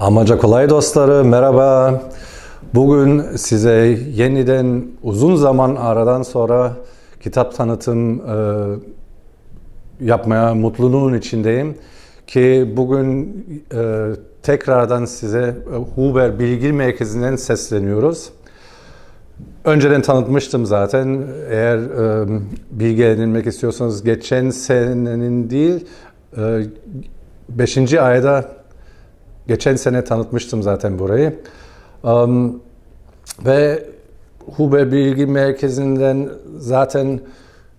Amaca kolay dostları merhaba. Bugün size yeniden uzun zaman aradan sonra kitap tanıtım e, yapmaya mutluluğun içindeyim. Ki bugün e, tekrardan size e, Huber Bilgi Merkezi'nden sesleniyoruz. Önceden tanıtmıştım zaten. Eğer e, bilgi edinmek istiyorsanız geçen senenin değil, 5. E, ayda Geçen sene tanıtmıştım zaten burayı. Um, ve Hube Bilgi Merkezi'nden zaten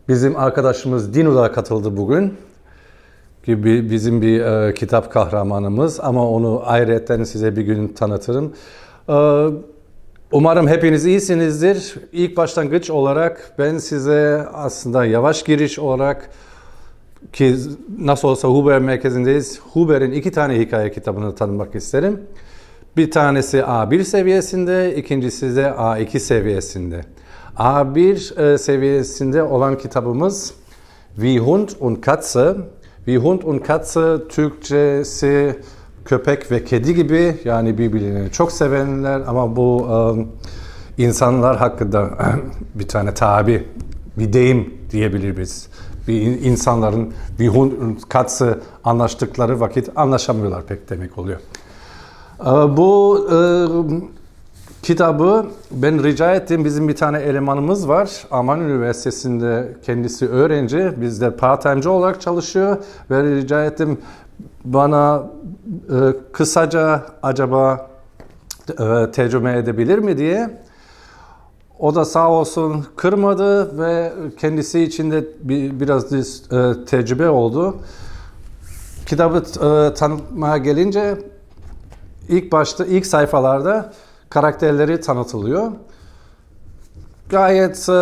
bizim arkadaşımız Dino da katıldı bugün. Gibi bizim bir e, kitap kahramanımız ama onu ayrıyetten size bir gün tanıtırım. E, umarım hepiniz iyisinizdir. İlk başlangıç olarak ben size aslında yavaş giriş olarak ki nasıl olsa Huber merkezindeyiz. Huber'in iki tane hikaye kitabını tanımak isterim. Bir tanesi A1 seviyesinde, ikincisi de A2 seviyesinde. A1 e, seviyesinde olan kitabımız Wie Hund und Katze. Wie Hund und Katze Türkçesi köpek ve kedi gibi yani birbirlerini çok sevenler ama bu e, insanlar hakkında bir tane tabi, bir deyim diyebiliriz. biz bir insanların bir hun katsı anlaştıkları vakit anlaşamıyorlar pek demek oluyor. Ee, bu e, kitabı ben rica ettim. Bizim bir tane elemanımız var. Aman Üniversitesi'nde kendisi öğrenci. Bizde part olarak çalışıyor. Ve rica ettim bana e, kısaca acaba e, tercüme edebilir mi diye. O da sağ olsun kırmadı ve kendisi için de bir, biraz e, tecrübe oldu. Kitabı e, tanıtmaya gelince ilk başta ilk sayfalarda karakterleri tanıtılıyor. Gayet e,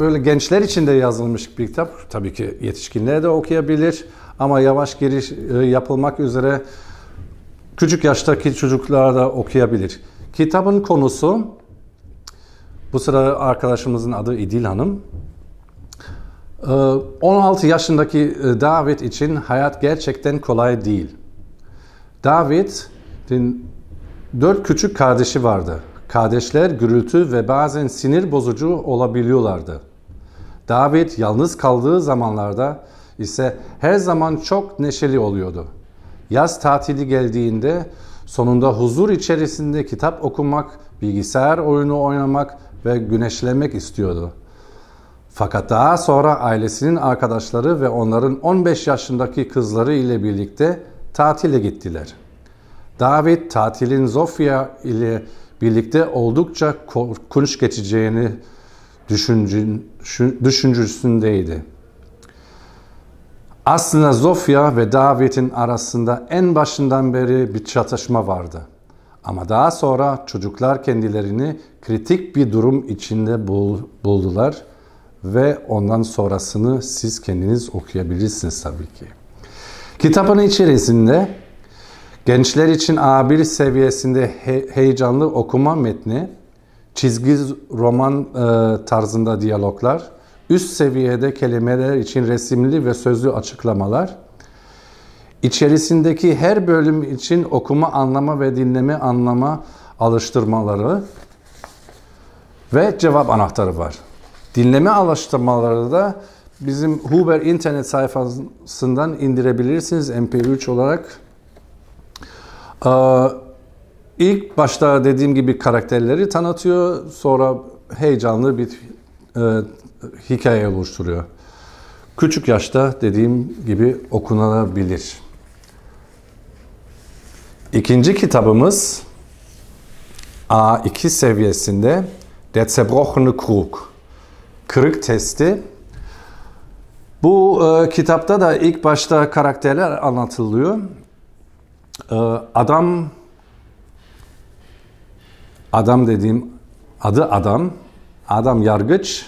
böyle gençler için de yazılmış bir kitap. Tabii ki yetişkinler de okuyabilir ama yavaş giriş yapılmak üzere küçük yaştaki çocuklar da okuyabilir. Kitabın konusu bu sıra arkadaşımızın adı İdil Hanım. 16 ee, yaşındaki e, David için hayat gerçekten kolay değil. David'in dört küçük kardeşi vardı. Kardeşler gürültü ve bazen sinir bozucu olabiliyorlardı. David yalnız kaldığı zamanlarda ise her zaman çok neşeli oluyordu. Yaz tatili geldiğinde sonunda huzur içerisinde kitap okumak, bilgisayar oyunu oynamak ve güneşlemek istiyordu. Fakat daha sonra ailesinin arkadaşları ve onların 15 yaşındaki kızları ile birlikte tatile gittiler. David tatilin Zofia ile birlikte oldukça korkunç geçeceğini düşüncüsündeydi. Aslında Zofia ve David'in arasında en başından beri bir çatışma vardı. Ama daha sonra çocuklar kendilerini kritik bir durum içinde buldular ve ondan sonrasını siz kendiniz okuyabilirsiniz tabii ki. Kitabın içerisinde gençler için A1 seviyesinde he- heyecanlı okuma metni, çizgi roman e, tarzında diyaloglar, üst seviyede kelimeler için resimli ve sözlü açıklamalar, içerisindeki her bölüm için okuma, anlama ve dinleme, anlama alıştırmaları ve cevap anahtarı var. Dinleme alıştırmaları da bizim Huber internet sayfasından indirebilirsiniz MP3 olarak. Ee, ilk başta dediğim gibi karakterleri tanıtıyor, sonra heyecanlı bir e, hikaye oluşturuyor. Küçük yaşta dediğim gibi okunabilir. İkinci kitabımız A2 seviyesinde Der zerbrochene Krug. Kırık testi. Bu e, kitapta da ilk başta karakterler anlatılıyor. E, adam adam dediğim adı adam. Adam yargıç.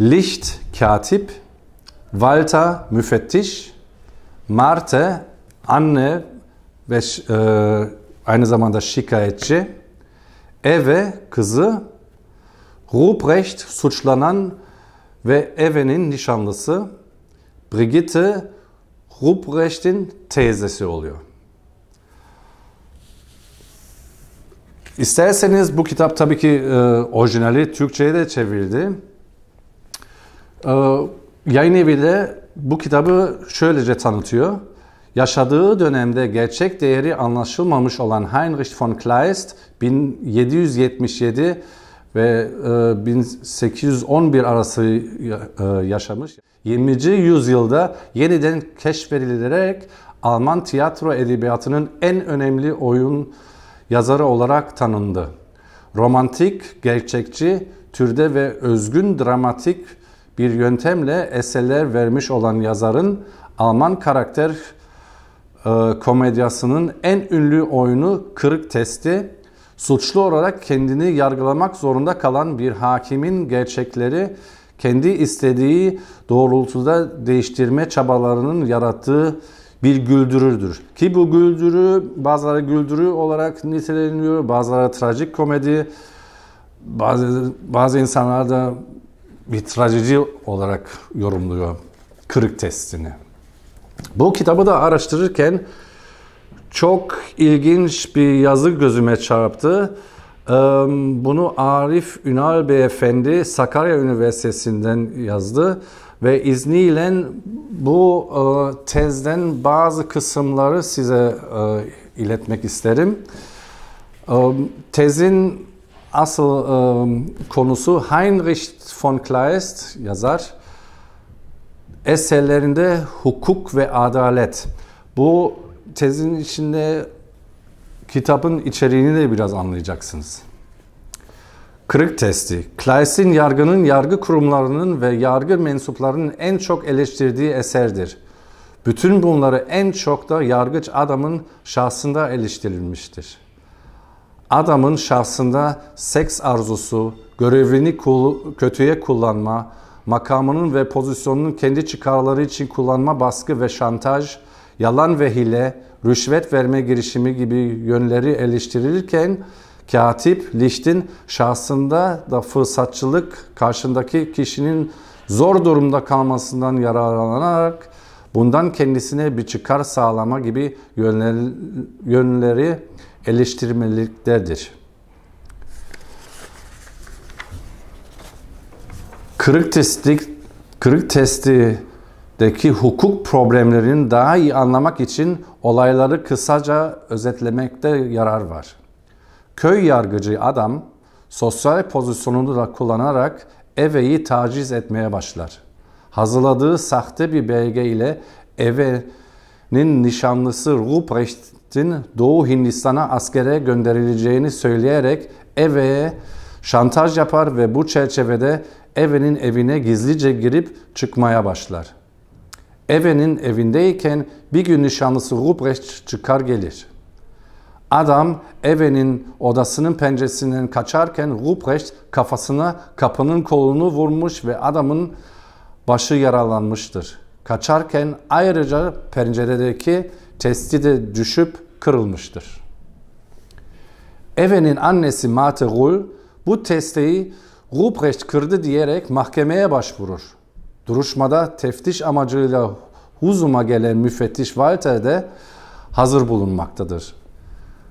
Licht katip. Walter müfettiş. Marte anne ve e, aynı zamanda şikayetçi Eve kızı Ruprecht suçlanan ve Eve'nin nişanlısı Brigitte Ruprecht'in teyzesi oluyor. İsterseniz bu kitap tabii ki e, orijinali Türkçe'ye de çevrildi. E, yayın evi de bu kitabı şöylece tanıtıyor. Yaşadığı dönemde gerçek değeri anlaşılmamış olan Heinrich von Kleist 1777 ve 1811 e, arası e, yaşamış. 20. yüzyılda yeniden keşfedilerek Alman tiyatro edebiyatının en önemli oyun yazarı olarak tanındı. Romantik, gerçekçi, türde ve özgün dramatik bir yöntemle eserler vermiş olan yazarın Alman karakter e, komedyasının en ünlü oyunu Kırık Testi, suçlu olarak kendini yargılamak zorunda kalan bir hakimin gerçekleri kendi istediği doğrultuda değiştirme çabalarının yarattığı bir güldürürdür. Ki bu güldürü bazıları güldürü olarak niteleniyor, bazıları trajik komedi, bazı, bazı insanlar da bir trajedi olarak yorumluyor kırık testini. Bu kitabı da araştırırken çok ilginç bir yazı gözüme çarptı. Bunu Arif Ünal Beyefendi Sakarya Üniversitesi'nden yazdı ve izniyle bu e, tezden bazı kısımları size e, iletmek isterim. Tezin asıl konusu Heinrich von Kleist yazar eserlerinde hukuk ve adalet. Bu tezin içinde kitabın içeriğini de biraz anlayacaksınız. Kırık testi. Kleisin yargının yargı kurumlarının ve yargı mensuplarının en çok eleştirdiği eserdir. Bütün bunları en çok da yargıç adamın şahsında eleştirilmiştir. Adamın şahsında seks arzusu, görevini kötüye kullanma, makamının ve pozisyonunun kendi çıkarları için kullanma baskı ve şantaj, yalan ve hile, rüşvet verme girişimi gibi yönleri eleştirilirken katip Licht'in şahsında da fırsatçılık karşındaki kişinin zor durumda kalmasından yararlanarak bundan kendisine bir çıkar sağlama gibi yönleri eleştirmeliktedir. kırık testlik kırık testideki hukuk problemlerini daha iyi anlamak için olayları kısaca özetlemekte yarar var. Köy yargıcı adam sosyal pozisyonunu da kullanarak Eve'yi taciz etmeye başlar. Hazırladığı sahte bir belge ile Eve'nin nişanlısı Ruprecht'in Doğu Hindistan'a askere gönderileceğini söyleyerek Eve'ye şantaj yapar ve bu çerçevede Eve'nin evine gizlice girip çıkmaya başlar. Eve'nin evindeyken bir gün nişanlısı Ruprecht çıkar gelir. Adam Eve'nin odasının penceresinden kaçarken Ruprecht kafasına kapının kolunu vurmuş ve adamın başı yaralanmıştır. Kaçarken ayrıca penceredeki testi de düşüp kırılmıştır. Eve'nin annesi Mate Ruhl bu testeyi Ruprecht kırdı diyerek mahkemeye başvurur. Duruşmada teftiş amacıyla Huzum'a gelen müfettiş Walter de hazır bulunmaktadır.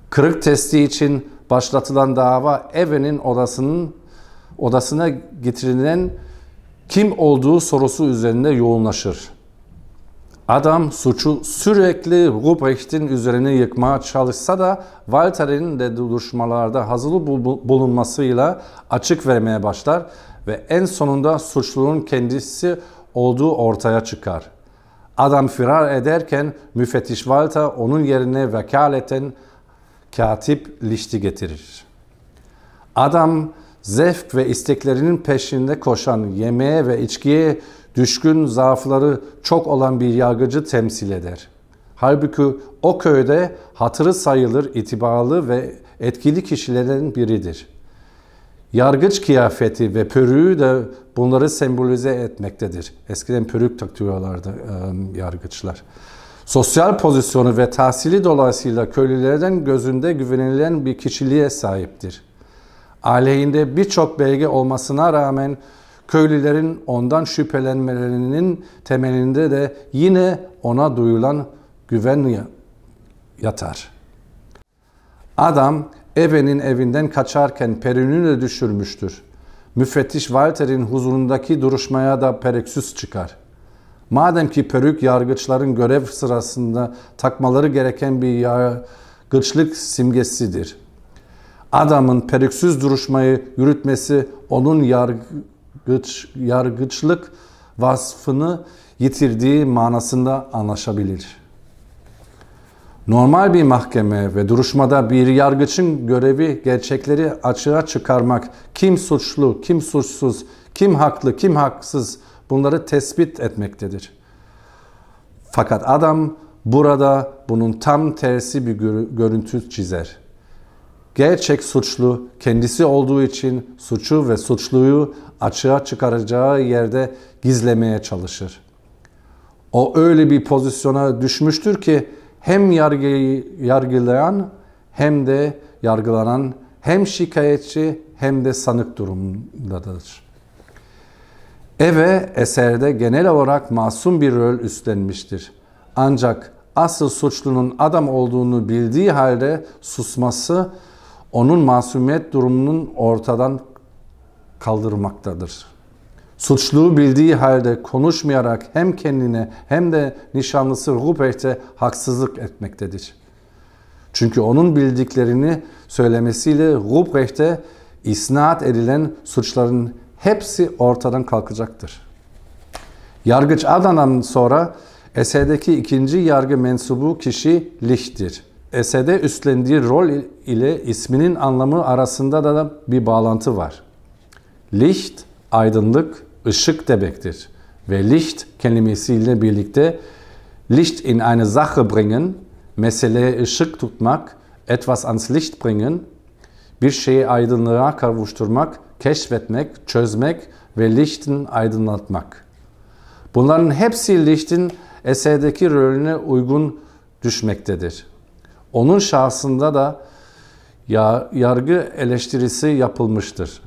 Kırık testi için başlatılan dava Eve'nin odasının odasına getirilen kim olduğu sorusu üzerinde yoğunlaşır. Adam suçu sürekli Ruprecht'in üzerine yıkmaya çalışsa da Walter'in de duruşmalarda hazırlı bulunmasıyla açık vermeye başlar ve en sonunda suçlunun kendisi olduğu ortaya çıkar. Adam firar ederken müfettiş Walter onun yerine vekaleten katip Licht'i getirir. Adam zevk ve isteklerinin peşinde koşan yemeğe ve içkiye düşkün zaafları çok olan bir yargıcı temsil eder. Halbuki o köyde hatırı sayılır itibarlı ve etkili kişilerin biridir. Yargıç kıyafeti ve pörüğü de bunları sembolize etmektedir. Eskiden pörük takıyorlardı e, yargıçlar. Sosyal pozisyonu ve tahsili dolayısıyla köylülerden gözünde güvenilen bir kişiliğe sahiptir. Aleyhinde birçok belge olmasına rağmen Köylülerin ondan şüphelenmelerinin temelinde de yine ona duyulan güven yatar. Adam Eve'nin evinden kaçarken Perin'i de düşürmüştür. Müfettiş Walter'in huzurundaki duruşmaya da pereksüz çıkar. Madem ki perük yargıçların görev sırasında takmaları gereken bir yargıçlık simgesidir. Adamın perüksüz duruşmayı yürütmesi onun yargı yargıç, yargıçlık vasfını yitirdiği manasında anlaşabilir. Normal bir mahkeme ve duruşmada bir yargıçın görevi gerçekleri açığa çıkarmak, kim suçlu, kim suçsuz, kim haklı, kim haksız bunları tespit etmektedir. Fakat adam burada bunun tam tersi bir görüntü çizer gerçek suçlu kendisi olduğu için suçu ve suçluyu açığa çıkaracağı yerde gizlemeye çalışır. O öyle bir pozisyona düşmüştür ki hem yargıyı yargılayan hem de yargılanan hem şikayetçi hem de sanık durumundadır. Eve eserde genel olarak masum bir rol üstlenmiştir. Ancak asıl suçlunun adam olduğunu bildiği halde susması onun masumiyet durumunun ortadan kaldırmaktadır. Suçluğu bildiği halde konuşmayarak hem kendine hem de nişanlısı Rupert'e haksızlık etmektedir. Çünkü onun bildiklerini söylemesiyle Ruprecht'e isnat edilen suçların hepsi ortadan kalkacaktır. Yargıç Adana'dan sonra Eser'deki ikinci yargı mensubu kişi Licht'tir. Esed'e üstlendiği rol ile isminin anlamı arasında da bir bağlantı var. Licht, aydınlık, ışık demektir. Ve Licht kelimesiyle birlikte Licht in eine Sache bringen, meseleye ışık tutmak, etwas ans Licht bringen, bir şeyi aydınlığa kavuşturmak, keşfetmek, çözmek ve Licht'in aydınlatmak. Bunların hepsi Licht'in eserdeki rolüne uygun düşmektedir. Onun şahsında da yargı eleştirisi yapılmıştır.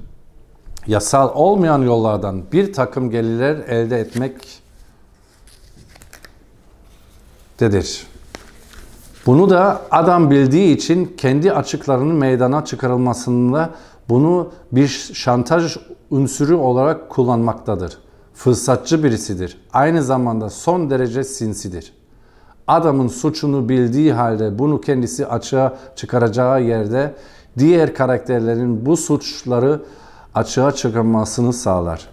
Yasal olmayan yollardan bir takım gelirler elde etmek dedir. Bunu da adam bildiği için kendi açıklarının meydana çıkarılmasında bunu bir şantaj unsuru olarak kullanmaktadır. Fırsatçı birisidir. Aynı zamanda son derece sinsidir.'' adamın suçunu bildiği halde bunu kendisi açığa çıkaracağı yerde diğer karakterlerin bu suçları açığa çıkarmasını sağlar.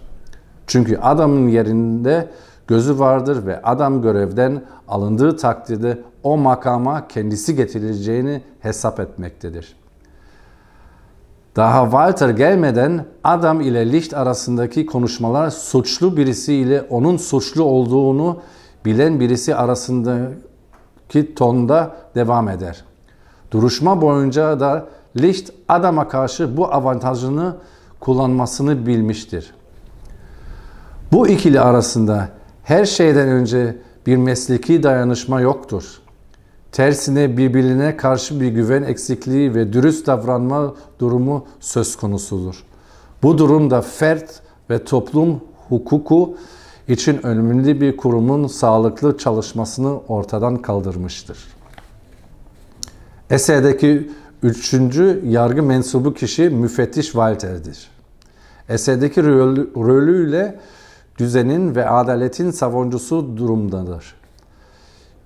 Çünkü adamın yerinde gözü vardır ve adam görevden alındığı takdirde o makama kendisi getirileceğini hesap etmektedir. Daha Walter gelmeden adam ile Licht arasındaki konuşmalar suçlu birisi ile onun suçlu olduğunu bilen birisi arasında ki tonda devam eder. Duruşma boyunca da Licht adama karşı bu avantajını kullanmasını bilmiştir. Bu ikili arasında her şeyden önce bir mesleki dayanışma yoktur. Tersine birbirine karşı bir güven eksikliği ve dürüst davranma durumu söz konusudur. Bu durumda fert ve toplum hukuku için önemli bir kurumun sağlıklı çalışmasını ortadan kaldırmıştır. Eser'deki üçüncü yargı mensubu kişi müfettiş Walter'dir. Eser'deki rolüyle düzenin ve adaletin savuncusu durumdadır.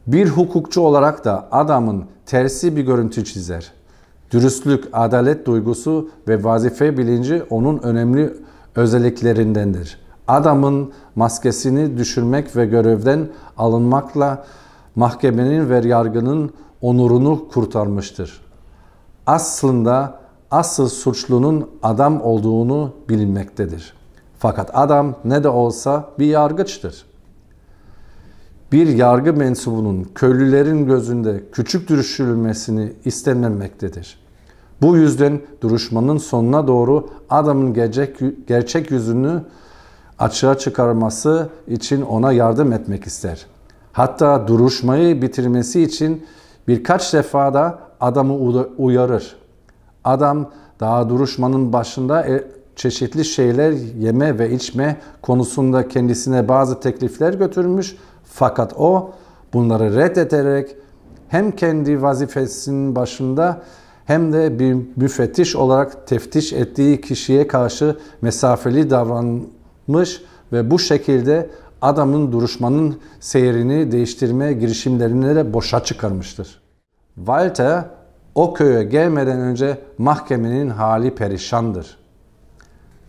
Bir hukukçu olarak da adamın tersi bir görüntü çizer. Dürüstlük, adalet duygusu ve vazife bilinci onun önemli özelliklerindendir adamın maskesini düşürmek ve görevden alınmakla mahkemenin ve yargının onurunu kurtarmıştır. Aslında asıl suçlunun adam olduğunu bilinmektedir. Fakat adam ne de olsa bir yargıçtır. Bir yargı mensubunun köylülerin gözünde küçük düşürülmesini istenmemektedir. Bu yüzden duruşmanın sonuna doğru adamın gerçek, gerçek yüzünü açığa çıkarması için ona yardım etmek ister. Hatta duruşmayı bitirmesi için birkaç defa da adamı uyarır. Adam daha duruşmanın başında e, çeşitli şeyler yeme ve içme konusunda kendisine bazı teklifler götürmüş fakat o bunları reddederek hem kendi vazifesinin başında hem de bir müfettiş olarak teftiş ettiği kişiye karşı mesafeli davran mış ve bu şekilde adamın duruşmanın seyrini değiştirme girişimlerini de boşa çıkarmıştır. Walter o köye gelmeden önce mahkemenin hali perişandır.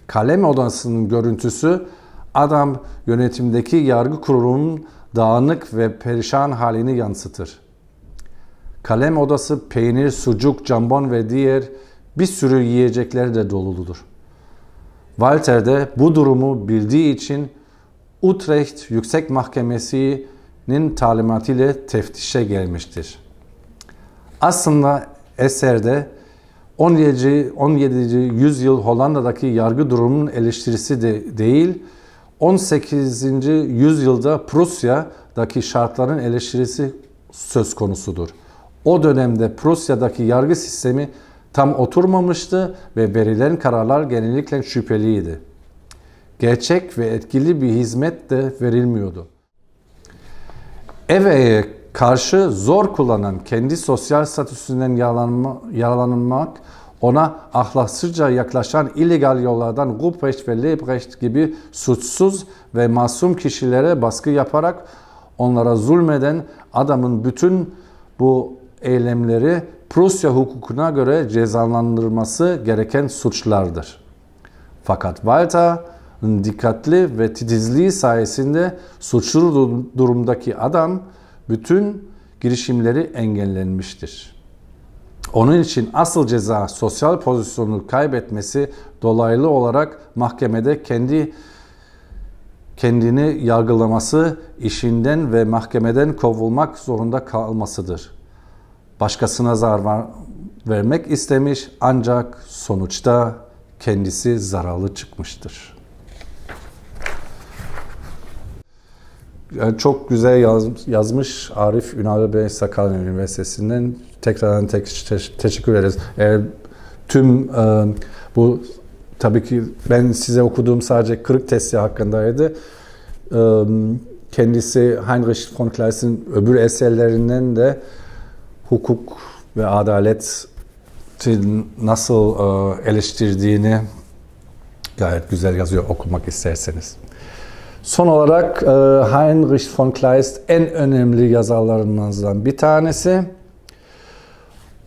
Kalem odasının görüntüsü adam yönetimdeki yargı kurulunun dağınık ve perişan halini yansıtır. Kalem odası peynir, sucuk, cambon ve diğer bir sürü yiyecekleri de doludur. Walter de bu durumu bildiği için Utrecht Yüksek Mahkemesi'nin talimatıyla teftişe gelmiştir. Aslında eserde 17. 17. yüzyıl Hollanda'daki yargı durumunun eleştirisi de değil, 18. yüzyılda Prusya'daki şartların eleştirisi söz konusudur. O dönemde Prusya'daki yargı sistemi tam oturmamıştı ve verilen kararlar genellikle şüpheliydi. Gerçek ve etkili bir hizmet de verilmiyordu. EVE'ye karşı zor kullanan kendi sosyal statüsünden yaralanma, yaralanmak, ona ahlaksızca yaklaşan illegal yollardan Ruprecht ve Lebrecht gibi suçsuz ve masum kişilere baskı yaparak onlara zulmeden adamın bütün bu eylemleri Prusya hukukuna göre cezalandırılması gereken suçlardır. Fakat Walter'ın dikkatli ve titizliği sayesinde suçlu durumdaki adam bütün girişimleri engellenmiştir. Onun için asıl ceza sosyal pozisyonunu kaybetmesi dolaylı olarak mahkemede kendi kendini yargılaması, işinden ve mahkemeden kovulmak zorunda kalmasıdır başkasına zarar vermek istemiş ancak sonuçta kendisi zararlı çıkmıştır. Yani çok güzel yaz, yazmış Arif Ünal Bey Sakarya Üniversitesi'nden. Tekrardan tek, te, teşekkür ederiz. Eğer tüm e, bu tabii ki ben size okuduğum sadece kırık testi hakkındaydı. E, kendisi Heinrich von Kleist'in öbür eserlerinden de hukuk ve adalet nasıl e, eleştirdiğini gayet güzel yazıyor okumak isterseniz. Son olarak e, Heinrich von Kleist en önemli yazarlarımızdan bir tanesi.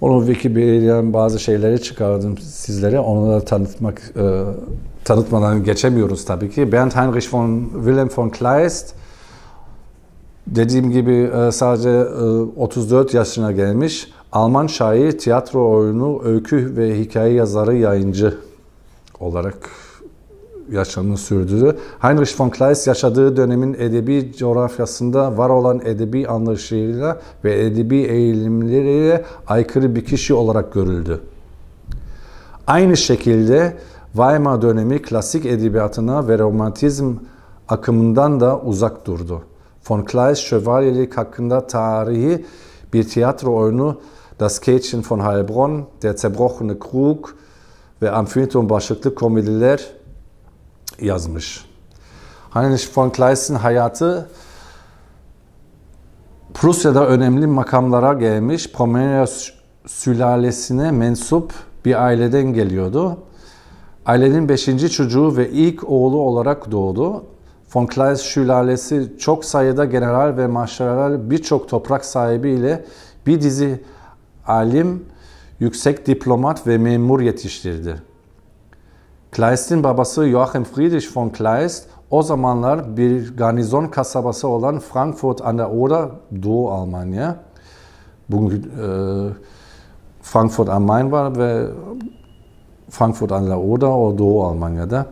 Onu Wikipedia'dan bazı şeyleri çıkardım sizlere. Onu da tanıtmak e, tanıtmadan geçemiyoruz tabii ki. Bernd Heinrich von Wilhelm von Kleist Dediğim gibi e, sadece 34 e, yaşına gelmiş Alman şair, tiyatro oyunu, öykü ve hikaye yazarı, yayıncı olarak yaşamını sürdürdü. Heinrich von Kleist yaşadığı dönemin edebi coğrafyasında var olan edebi anlayışıyla ve edebi eğilimleriyle aykırı bir kişi olarak görüldü. Aynı şekilde Weimar dönemi klasik edebiyatına ve romantizm akımından da uzak durdu von Kleist Şövalyelik hakkında tarihi bir tiyatro oyunu Das Kätchen von Heilbronn, Der Zerbrochene Krug ve Amfinitum başlıklı komediler yazmış. Heinrich von Kleist'in hayatı Prusya'da önemli makamlara gelmiş Pomeria sülalesine mensup bir aileden geliyordu. Ailenin beşinci çocuğu ve ilk oğlu olarak doğdu. Von Kleist Şülalesi çok sayıda general ve maşeral birçok toprak sahibi ile bir dizi alim, yüksek diplomat ve memur yetiştirdi. Kleist'in babası Joachim Friedrich von Kleist o zamanlar bir garnizon kasabası olan Frankfurt an der Oder, Doğu Almanya, bugün e, Frankfurt am Main var ve Frankfurt an der Oder o Doğu Almanya'da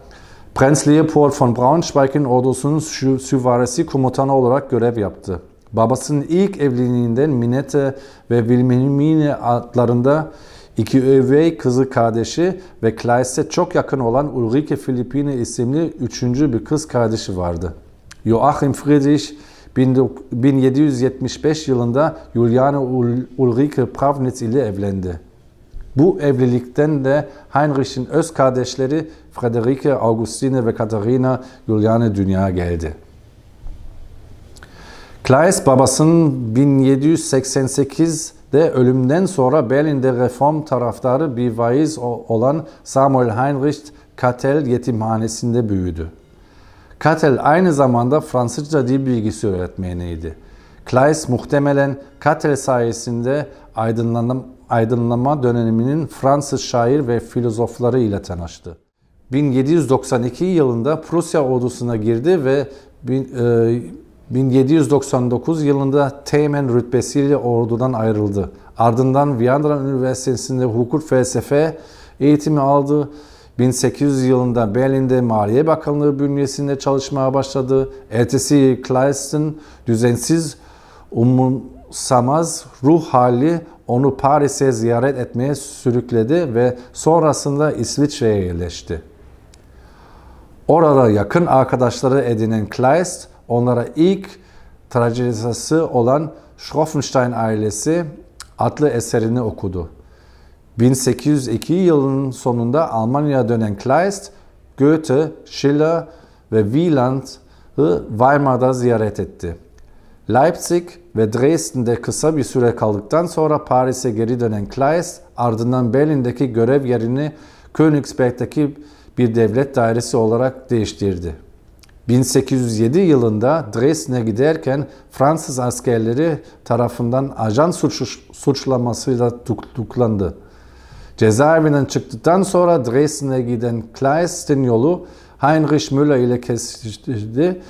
Prens Leopold von Braunschweig'in ordusunun süvarisi komutanı olarak görev yaptı. Babasının ilk evliliğinden Minette ve Wilhelmine adlarında iki övey kızı kardeşi ve Kleist'e çok yakın olan Ulrike Filipine isimli üçüncü bir kız kardeşi vardı. Joachim Friedrich 1775 yılında Juliane Ulrike Pravnitz ile evlendi. Bu evlilikten de Heinrich'in öz kardeşleri Frederike, Augustine ve Katarina Juliane dünyaya geldi. Kleist babasının 1788'de ölümden sonra Berlin'de reform taraftarı bir vaiz olan Samuel Heinrich Kattel yetimhanesinde büyüdü. Kattel aynı zamanda Fransızca dil bilgisi öğretmeniydi. Kleist muhtemelen Kattel sayesinde aydınlanım, aydınlama döneminin Fransız şair ve filozofları ile tanıştı. 1792 yılında Prusya ordusuna girdi ve 1799 e, yılında Teğmen rütbesiyle ordudan ayrıldı. Ardından Viyana Üniversitesi'nde hukuk felsefe eğitimi aldı. 1800 yılında Berlin'de Maliye Bakanlığı bünyesinde çalışmaya başladı. Ertesi Kleist'in düzensiz umursamaz ruh hali onu Paris'e ziyaret etmeye sürükledi ve sonrasında İsviçre'ye yerleşti. Orada yakın arkadaşları edinen Kleist onlara ilk trajedisası olan Schroffenstein ailesi adlı eserini okudu. 1802 yılının sonunda Almanya'ya dönen Kleist, Goethe, Schiller ve Wieland'ı Weimar'da ziyaret etti. Leipzig ve Dresden'de kısa bir süre kaldıktan sonra Paris'e geri dönen Kleist ardından Berlin'deki görev yerini Königsberg'deki bir devlet dairesi olarak değiştirdi. 1807 yılında Dresden'e giderken Fransız askerleri tarafından ajan suç, suçlamasıyla tutuklandı. Cezaevinden çıktıktan sonra Dresden'e giden Kleist'in yolu Heinrich Müller ile kesişti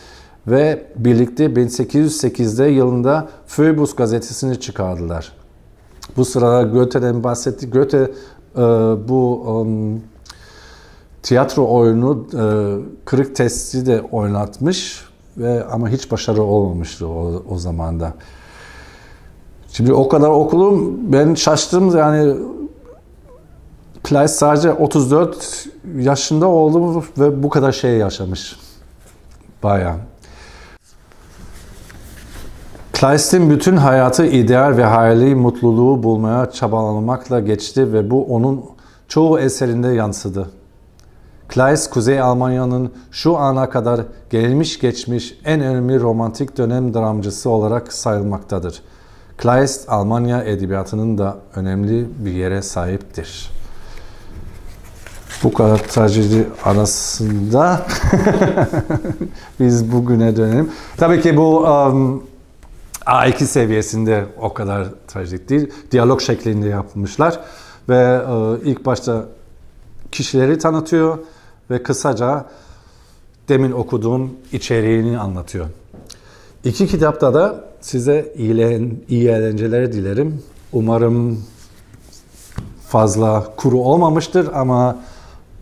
ve birlikte 1808'de yılında Phoebus gazetesini çıkardılar. Bu sırada Göte'den bahsetti. Göte e, bu um, tiyatro oyunu e, kırık testi de oynatmış ve ama hiç başarı olmamıştı o, o zamanda. Şimdi o kadar okulum ben şaştım yani Kleist sadece 34 yaşında oldu ve bu kadar şey yaşamış. Bayağı. Kleist'in bütün hayatı ideal ve hayali mutluluğu bulmaya çabalamakla geçti ve bu onun çoğu eserinde yansıdı. Kleist, Kuzey Almanya'nın şu ana kadar gelmiş geçmiş en önemli romantik dönem dramcısı olarak sayılmaktadır. Kleist, Almanya edebiyatının da önemli bir yere sahiptir. Bu kadar trajedi arasında biz bugüne dönelim. Tabii ki bu um, A2 seviyesinde o kadar trajik değil. Diyalog şeklinde yapmışlar ve e, ilk başta kişileri tanıtıyor ve kısaca demin okuduğum içeriğini anlatıyor. İki kitapta da size iyi, iyi eğlenceler dilerim. Umarım fazla kuru olmamıştır ama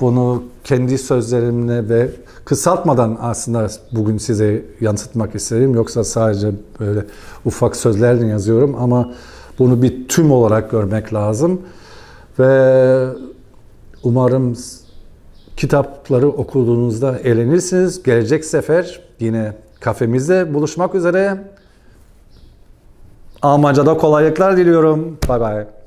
bunu kendi sözlerimle ve kısaltmadan aslında bugün size yansıtmak istedim. Yoksa sadece böyle ufak sözlerle yazıyorum ama bunu bir tüm olarak görmek lazım. Ve umarım kitapları okuduğunuzda eğlenirsiniz. Gelecek sefer yine kafemizde buluşmak üzere. Almanca'da kolaylıklar diliyorum. Bay bay.